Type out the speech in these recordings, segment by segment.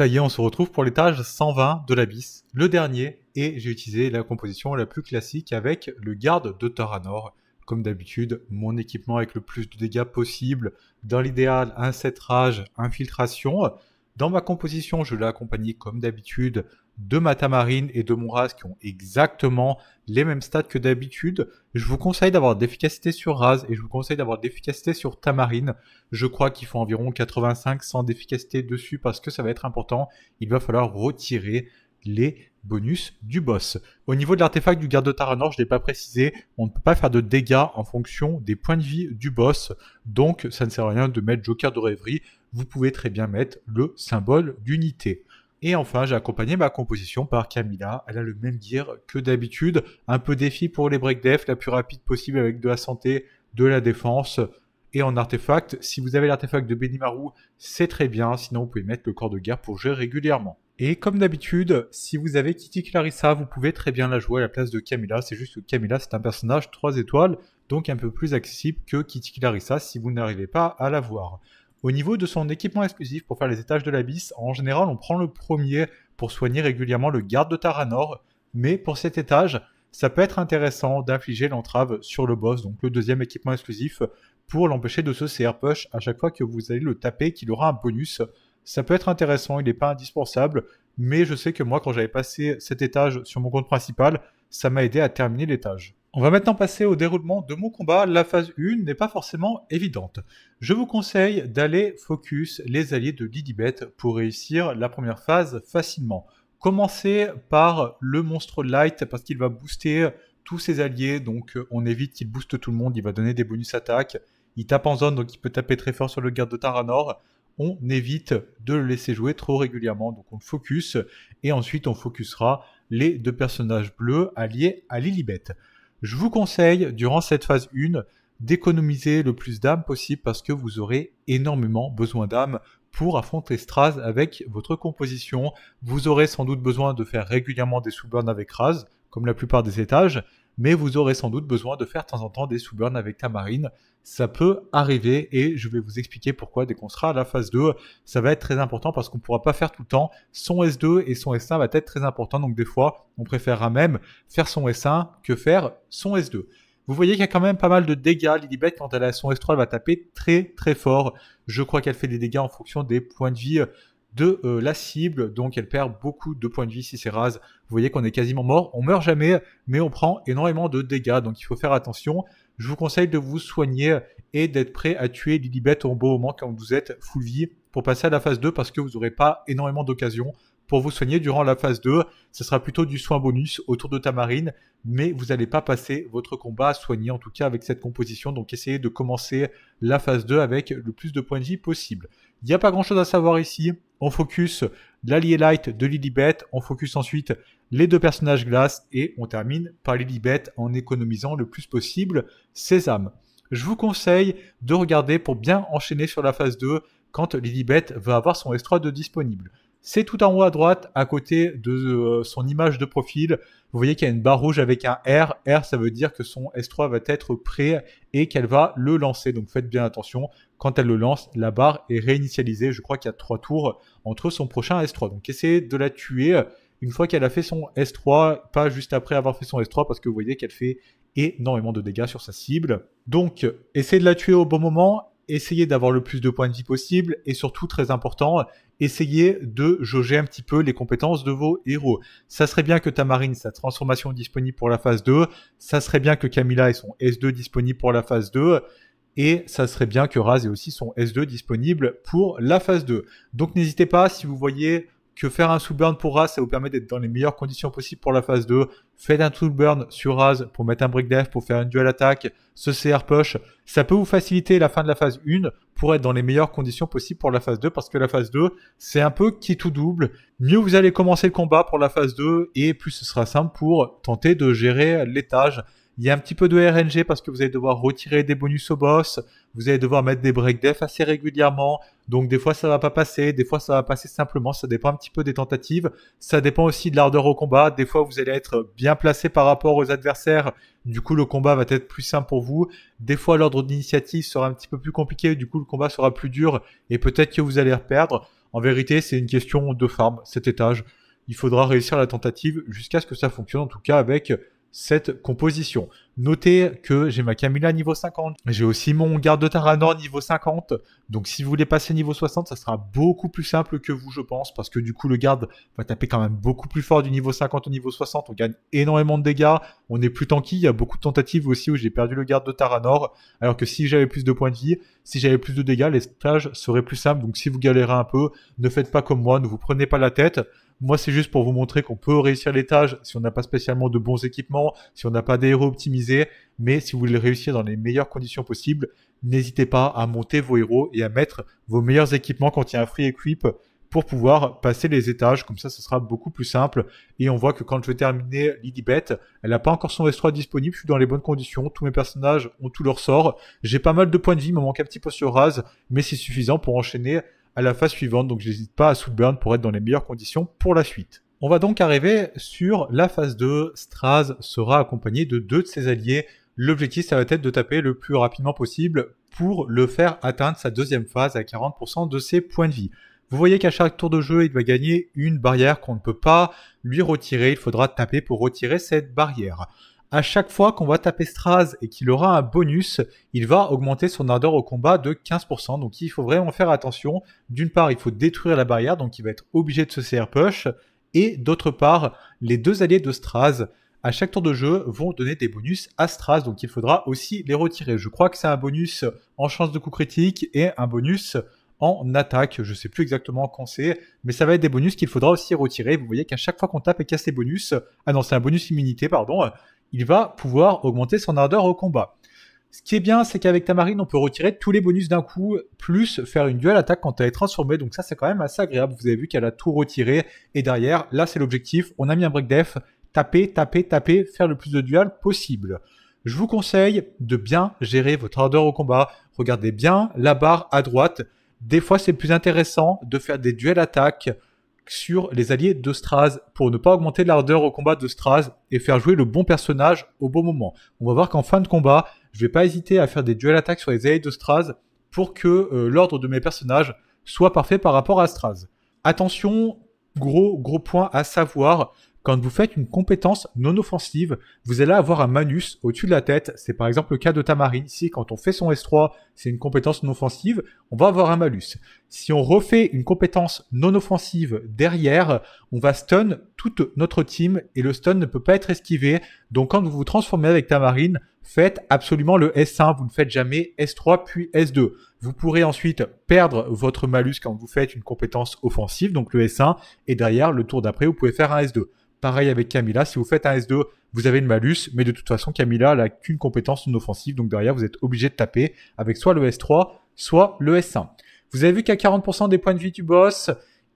Ça on se retrouve pour l'étage 120 de l'abysse, le dernier, et j'ai utilisé la composition la plus classique avec le garde de Taranor. Comme d'habitude, mon équipement avec le plus de dégâts possible, dans l'idéal un set rage, infiltration. Dans ma composition, je l'ai accompagné comme d'habitude de Tamarine et de Raz qui ont exactement les mêmes stats que d'habitude. Je vous conseille d'avoir d'efficacité sur Raz et je vous conseille d'avoir d'efficacité sur Tamarine. Je crois qu'il faut environ 85-100 d'efficacité dessus parce que ça va être important. Il va falloir retirer les bonus du boss. Au niveau de l'artefact du garde de Taranor, je ne l'ai pas précisé, on ne peut pas faire de dégâts en fonction des points de vie du boss, donc ça ne sert à rien de mettre Joker de rêverie, vous pouvez très bien mettre le symbole d'unité. Et enfin, j'ai accompagné ma composition par Camilla. Elle a le même gear que d'habitude. Un peu défi pour les break def, la plus rapide possible avec de la santé, de la défense et en artefact. Si vous avez l'artefact de Benimaru, c'est très bien. Sinon, vous pouvez mettre le corps de guerre pour jouer régulièrement. Et comme d'habitude, si vous avez Kitty Clarissa, vous pouvez très bien la jouer à la place de Camilla. C'est juste que Camilla, c'est un personnage 3 étoiles, donc un peu plus accessible que Kitty Clarissa si vous n'arrivez pas à la voir. Au niveau de son équipement exclusif pour faire les étages de l'Abyss, en général on prend le premier pour soigner régulièrement le garde de Taranor, mais pour cet étage, ça peut être intéressant d'infliger l'entrave sur le boss, donc le deuxième équipement exclusif, pour l'empêcher de se CR push à chaque fois que vous allez le taper, qu'il aura un bonus. Ça peut être intéressant, il n'est pas indispensable, mais je sais que moi quand j'avais passé cet étage sur mon compte principal, ça m'a aidé à terminer l'étage. On va maintenant passer au déroulement de mon combat. La phase 1 n'est pas forcément évidente. Je vous conseille d'aller focus les alliés de Lidibet pour réussir la première phase facilement. Commencez par le monstre light parce qu'il va booster tous ses alliés, donc euh, on évite qu'il booste tout le monde, il va donner des bonus attaques. Il tape en zone, donc il peut taper très fort sur le garde de Taranor. On évite de le laisser jouer trop régulièrement, donc on le focus. Et ensuite, on focusera les deux personnages bleus alliés à Lilibet. Je vous conseille, durant cette phase 1, d'économiser le plus d'âmes possible parce que vous aurez énormément besoin d'âmes pour affronter Straz avec votre composition. Vous aurez sans doute besoin de faire régulièrement des sous-burns avec Raz, comme la plupart des étages, mais vous aurez sans doute besoin de faire de temps en temps des sous-burns avec Tamarine ça peut arriver et je vais vous expliquer pourquoi dès qu'on sera à la phase 2, ça va être très important parce qu'on ne pourra pas faire tout le temps. Son S2 et son S1 va être très important, donc des fois, on préférera même faire son S1 que faire son S2. Vous voyez qu'il y a quand même pas mal de dégâts. Lilibet, quand elle a son S3, elle va taper très très fort. Je crois qu'elle fait des dégâts en fonction des points de vie euh, de euh, la cible, donc elle perd beaucoup de points de vie si c'est rase. Vous voyez qu'on est quasiment mort, on meurt jamais, mais on prend énormément de dégâts, donc il faut faire attention je vous conseille de vous soigner euh, et d'être prêt à tuer Lilibet au beau moment quand vous êtes full vie pour passer à la phase 2 parce que vous n'aurez pas énormément d'occasions pour vous soigner durant la phase 2. Ce sera plutôt du soin bonus autour de ta marine. mais vous n'allez pas passer votre combat à soigner, en tout cas avec cette composition. Donc essayez de commencer la phase 2 avec le plus de points de vie possible. Il n'y a pas grand chose à savoir ici. On focus l'allié light de Lilibet, on focus ensuite les deux personnages glaces et on termine par Lilibet en économisant le plus possible ses âmes. Je vous conseille de regarder pour bien enchaîner sur la phase 2 quand Lilibet va avoir son S3 de disponible. C'est tout en haut à droite, à côté de euh, son image de profil. Vous voyez qu'il y a une barre rouge avec un R. R, ça veut dire que son S3 va être prêt et qu'elle va le lancer. Donc faites bien attention. Quand elle le lance, la barre est réinitialisée. Je crois qu'il y a trois tours entre son prochain S3. Donc essayez de la tuer une fois qu'elle a fait son S3, pas juste après avoir fait son S3, parce que vous voyez qu'elle fait énormément de dégâts sur sa cible. Donc, essayez de la tuer au bon moment, essayez d'avoir le plus de points de vie possible, et surtout, très important, essayez de jauger un petit peu les compétences de vos héros. Ça serait bien que Tamarine, sa transformation disponible pour la phase 2, ça serait bien que Camilla ait son S2 disponible pour la phase 2, et ça serait bien que Raz ait aussi son S2 disponible pour la phase 2. Donc n'hésitez pas, si vous voyez que faire un Burn pour Raz, ça vous permet d'être dans les meilleures conditions possibles pour la phase 2. Faites un Burn sur Raz pour mettre un Brick Death, pour faire une dual attaque, ce CR push. Ça peut vous faciliter la fin de la phase 1 pour être dans les meilleures conditions possibles pour la phase 2 parce que la phase 2, c'est un peu qui tout double. Mieux vous allez commencer le combat pour la phase 2 et plus ce sera simple pour tenter de gérer l'étage il y a un petit peu de RNG parce que vous allez devoir retirer des bonus au boss, vous allez devoir mettre des break def assez régulièrement. Donc des fois ça va pas passer, des fois ça va passer simplement, ça dépend un petit peu des tentatives, ça dépend aussi de l'ardeur au combat, des fois vous allez être bien placé par rapport aux adversaires, du coup le combat va être plus simple pour vous, des fois l'ordre d'initiative sera un petit peu plus compliqué, du coup le combat sera plus dur et peut-être que vous allez perdre. En vérité c'est une question de farm, cet étage. Il faudra réussir la tentative jusqu'à ce que ça fonctionne en tout cas avec cette composition. Notez que j'ai ma Camilla niveau 50. J'ai aussi mon garde de Taranor niveau 50. Donc si vous voulez passer niveau 60, ça sera beaucoup plus simple que vous, je pense. Parce que du coup, le garde va taper quand même beaucoup plus fort du niveau 50 au niveau 60. On gagne énormément de dégâts. On est plus tanky. Il y a beaucoup de tentatives aussi où j'ai perdu le garde de Taranor. Alors que si j'avais plus de points de vie, si j'avais plus de dégâts, les stages seraient plus simples. Donc si vous galérez un peu, ne faites pas comme moi. Ne vous prenez pas la tête. Moi, c'est juste pour vous montrer qu'on peut réussir l'étage si on n'a pas spécialement de bons équipements, si on n'a pas des héros optimisés. Mais si vous voulez réussir dans les meilleures conditions possibles, n'hésitez pas à monter vos héros et à mettre vos meilleurs équipements quand il y a un free equip pour pouvoir passer les étages. Comme ça, ce sera beaucoup plus simple. Et on voit que quand je vais terminer Lidibet, elle n'a pas encore son S3 disponible. Je suis dans les bonnes conditions. Tous mes personnages ont tout leur sort. J'ai pas mal de points de vie. Il me manque un petit peu sur Raz, mais c'est suffisant pour enchaîner à la phase suivante, donc n'hésite pas à sous-burn pour être dans les meilleures conditions pour la suite. On va donc arriver sur la phase 2, Straz sera accompagné de deux de ses alliés. L'objectif ça va être de taper le plus rapidement possible pour le faire atteindre sa deuxième phase à 40% de ses points de vie. Vous voyez qu'à chaque tour de jeu, il va gagner une barrière qu'on ne peut pas lui retirer. Il faudra taper pour retirer cette barrière à chaque fois qu'on va taper Straz et qu'il aura un bonus, il va augmenter son ardeur au combat de 15%. Donc il faut vraiment faire attention. D'une part, il faut détruire la barrière, donc il va être obligé de se CR push. Et d'autre part, les deux alliés de Straz, à chaque tour de jeu, vont donner des bonus à Straz, donc il faudra aussi les retirer. Je crois que c'est un bonus en chance de coup critique et un bonus en attaque. Je sais plus exactement quand c'est, mais ça va être des bonus qu'il faudra aussi retirer. Vous voyez qu'à chaque fois qu'on tape et casse ces bonus, ah non, c'est un bonus immunité, pardon, il va pouvoir augmenter son ardeur au combat. Ce qui est bien, c'est qu'avec ta marine, on peut retirer tous les bonus d'un coup, plus faire une duel attaque quand elle est transformée. Donc ça, c'est quand même assez agréable. Vous avez vu qu'elle a tout retiré. Et derrière, là, c'est l'objectif. On a mis un break def. Taper, taper, taper, faire le plus de dual possible. Je vous conseille de bien gérer votre ardeur au combat. Regardez bien la barre à droite. Des fois, c'est plus intéressant de faire des duels attaques sur les alliés de pour ne pas augmenter l'ardeur au combat de Straz et faire jouer le bon personnage au bon moment. On va voir qu'en fin de combat, je vais pas hésiter à faire des duels attaques sur les alliés de pour que euh, l'ordre de mes personnages soit parfait par rapport à Straz. Attention, gros gros point à savoir, quand vous faites une compétence non offensive, vous allez avoir un manus au-dessus de la tête. C'est par exemple le cas de Tamarine. Ici, quand on fait son S3, c'est une compétence non offensive, on va avoir un malus. Si on refait une compétence non offensive derrière, on va stun toute notre team et le stun ne peut pas être esquivé. Donc quand vous vous transformez avec Tamarine, faites absolument le S1, vous ne faites jamais S3 puis S2. Vous pourrez ensuite perdre votre malus quand vous faites une compétence offensive, donc le S1, et derrière, le tour d'après, vous pouvez faire un S2. Pareil avec Camilla, si vous faites un S2, vous avez une malus, mais de toute façon, Camilla n'a qu'une compétence non offensive, donc derrière, vous êtes obligé de taper avec soit le S3, soit le S1. Vous avez vu qu'à 40% des points de vie du boss,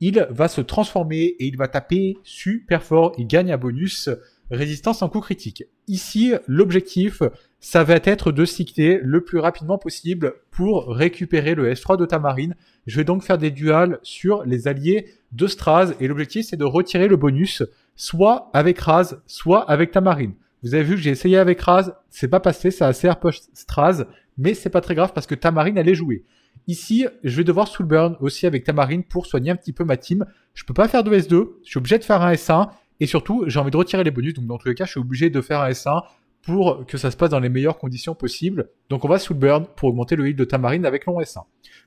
il va se transformer et il va taper super fort, il gagne un bonus résistance en coup critique. Ici, l'objectif, ça va être de sickter le plus rapidement possible pour récupérer le S3 de Tamarine. Je vais donc faire des duals sur les alliés de Straz et l'objectif c'est de retirer le bonus soit avec Raz, soit avec Tamarine. Vous avez vu que j'ai essayé avec Raz, c'est pas passé, ça a serré poche Straz, mais c'est pas très grave parce que Tamarine, marine jouer. Ici, je vais devoir soulburn aussi avec Tamarine pour soigner un petit peu ma team. Je peux pas faire de S2, je suis obligé de faire un S1 et surtout, j'ai envie de retirer les bonus. Donc, dans tous les cas, je suis obligé de faire un S1 pour que ça se passe dans les meilleures conditions possibles. Donc on va sous le burn pour augmenter le heal de Tamarine avec long S1.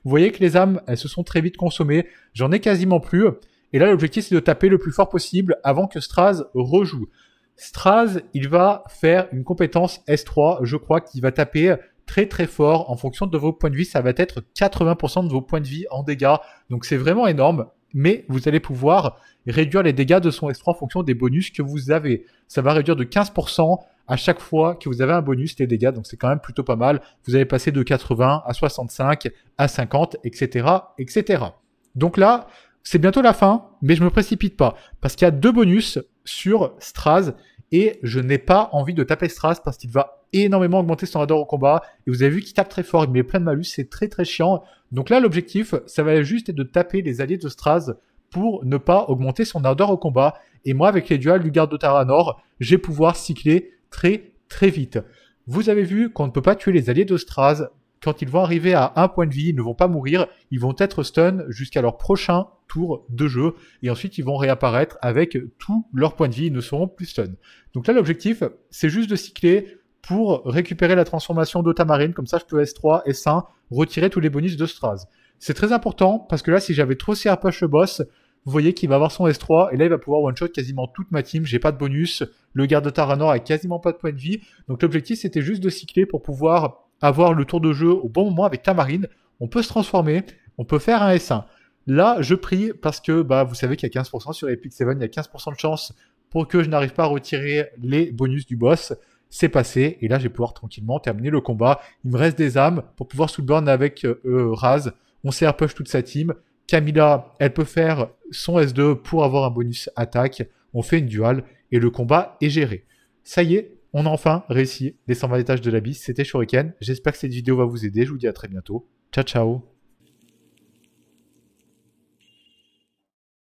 Vous voyez que les âmes, elles se sont très vite consommées, j'en ai quasiment plus. Et là l'objectif c'est de taper le plus fort possible avant que Straz rejoue. Straz, il va faire une compétence S3, je crois, qu'il va taper très très fort en fonction de vos points de vie. Ça va être 80% de vos points de vie en dégâts. Donc c'est vraiment énorme mais vous allez pouvoir réduire les dégâts de son extra en fonction des bonus que vous avez. Ça va réduire de 15% à chaque fois que vous avez un bonus les dégâts, donc c'est quand même plutôt pas mal. Vous allez passer de 80 à 65, à 50, etc., etc. Donc là, c'est bientôt la fin, mais je me précipite pas, parce qu'il y a deux bonus sur Straz et je n'ai pas envie de taper Stras parce qu'il va énormément augmenter son ardeur au combat. Et vous avez vu qu'il tape très fort, il met plein de malus, c'est très très chiant. Donc là, l'objectif, ça va juste être de taper les alliés de Stras pour ne pas augmenter son ardeur au combat. Et moi, avec les duals du garde de Taranor, j'ai pouvoir cycler très très vite. Vous avez vu qu'on ne peut pas tuer les alliés de Stras. Quand ils vont arriver à un point de vie, ils ne vont pas mourir. Ils vont être stun jusqu'à leur prochain de jeu, et ensuite ils vont réapparaître avec tous leurs points de vie, ils ne seront plus stun. Donc là, l'objectif, c'est juste de cycler pour récupérer la transformation de Tamarine, comme ça je peux S3, S1, retirer tous les bonus de Straz. C'est très important, parce que là, si j'avais trop CRP poche boss, vous voyez qu'il va avoir son S3, et là il va pouvoir one-shot quasiment toute ma team, j'ai pas de bonus, le garde de Taranor a quasiment pas de points de vie, donc l'objectif c'était juste de cycler pour pouvoir avoir le tour de jeu au bon moment avec Tamarine, on peut se transformer, on peut faire un S1, Là, je prie parce que bah, vous savez qu'il y a 15% sur Epic 7, il y a 15% de chance pour que je n'arrive pas à retirer les bonus du boss. C'est passé, et là, je vais pouvoir tranquillement terminer le combat. Il me reste des âmes pour pouvoir soul-burn avec euh, euh, Raz. On sert push toute sa team. Camilla, elle peut faire son S2 pour avoir un bonus attaque. On fait une dual et le combat est géré. Ça y est, on a enfin réussi les 120 étages de bise. C'était Shuriken. J'espère que cette vidéo va vous aider. Je vous dis à très bientôt. Ciao, ciao.